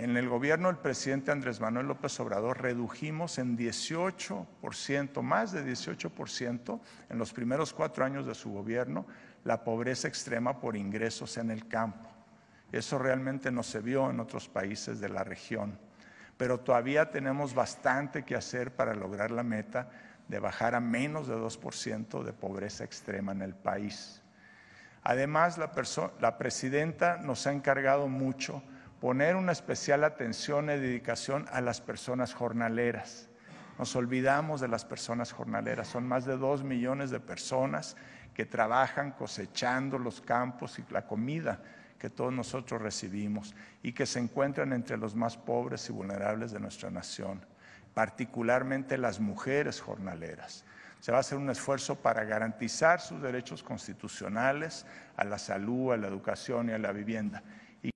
En el gobierno del presidente Andrés Manuel López Obrador redujimos en 18%, más de 18% en los primeros cuatro años de su gobierno, la pobreza extrema por ingresos en el campo. Eso realmente no se vio en otros países de la región, pero todavía tenemos bastante que hacer para lograr la meta de bajar a menos de 2% de pobreza extrema en el país. Además, la, la presidenta nos ha encargado mucho poner una especial atención y dedicación a las personas jornaleras. Nos olvidamos de las personas jornaleras, son más de dos millones de personas que trabajan cosechando los campos y la comida que todos nosotros recibimos y que se encuentran entre los más pobres y vulnerables de nuestra nación, particularmente las mujeres jornaleras. Se va a hacer un esfuerzo para garantizar sus derechos constitucionales a la salud, a la educación y a la vivienda.